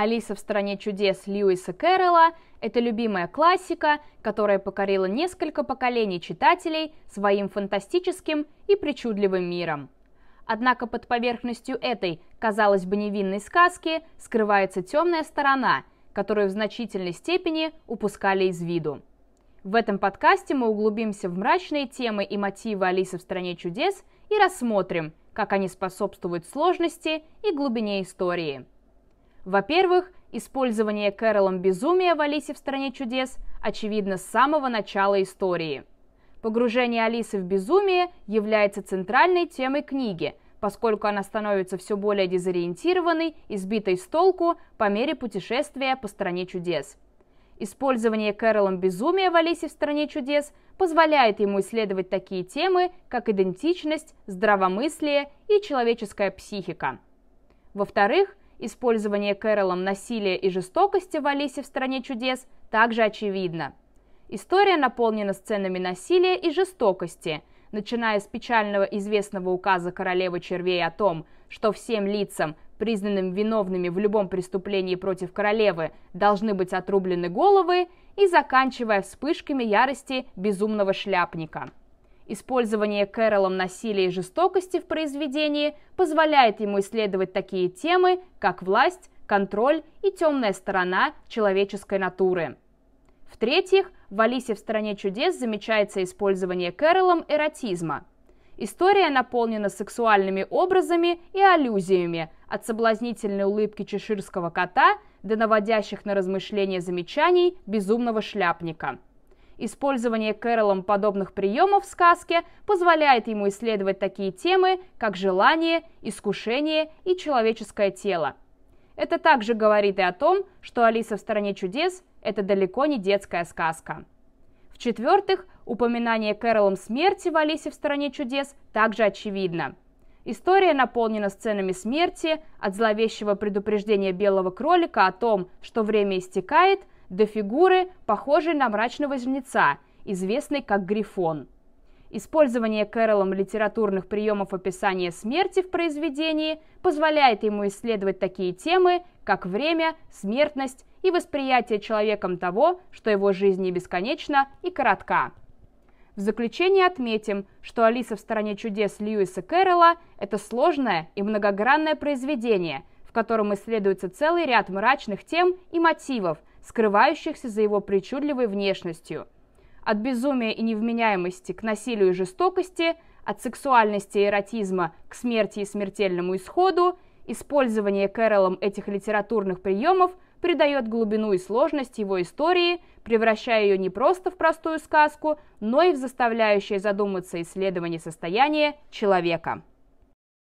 «Алиса в стране чудес» Льюиса Кэрролла – это любимая классика, которая покорила несколько поколений читателей своим фантастическим и причудливым миром. Однако под поверхностью этой, казалось бы, невинной сказки скрывается темная сторона, которую в значительной степени упускали из виду. В этом подкасте мы углубимся в мрачные темы и мотивы Алисы в стране чудес и рассмотрим, как они способствуют сложности и глубине истории – во-первых, использование Кэролом безумия в «Алисе в стране чудес» очевидно с самого начала истории. Погружение Алисы в безумие является центральной темой книги, поскольку она становится все более дезориентированной и сбитой с толку по мере путешествия по стране чудес. Использование Кэролом безумия в «Алисе в стране чудес» позволяет ему исследовать такие темы, как идентичность, здравомыслие и человеческая психика. Во-вторых, Использование Кэролом насилия и жестокости в «Алисе в стране чудес» также очевидно. История наполнена сценами насилия и жестокости, начиная с печального известного указа королевы червей о том, что всем лицам, признанным виновными в любом преступлении против королевы, должны быть отрублены головы, и заканчивая вспышками ярости безумного шляпника – Использование Кэролом насилия и жестокости в произведении позволяет ему исследовать такие темы, как власть, контроль и темная сторона человеческой натуры. В-третьих, в «Алисе в стране чудес» замечается использование Кэролом эротизма. История наполнена сексуальными образами и аллюзиями, от соблазнительной улыбки чеширского кота до наводящих на размышления замечаний безумного шляпника – Использование Кэролом подобных приемов в сказке позволяет ему исследовать такие темы, как желание, искушение и человеческое тело. Это также говорит и о том, что «Алиса в стране чудес» — это далеко не детская сказка. В-четвертых, упоминание Кэролом смерти в «Алисе в стране чудес» также очевидно. История наполнена сценами смерти, от зловещего предупреждения белого кролика о том, что время истекает — до фигуры, похожей на мрачного жнеца, известной как Грифон. Использование Кэролом литературных приемов описания смерти в произведении позволяет ему исследовать такие темы, как время, смертность и восприятие человеком того, что его жизнь не бесконечна и коротка. В заключение отметим, что «Алиса в стране чудес» Льюиса Кэрролла – это сложное и многогранное произведение, в котором исследуется целый ряд мрачных тем и мотивов, скрывающихся за его причудливой внешностью. От безумия и невменяемости к насилию и жестокости, от сексуальности и эротизма к смерти и смертельному исходу, использование Кэролом этих литературных приемов придает глубину и сложность его истории, превращая ее не просто в простую сказку, но и в заставляющее задуматься исследование состояния человека.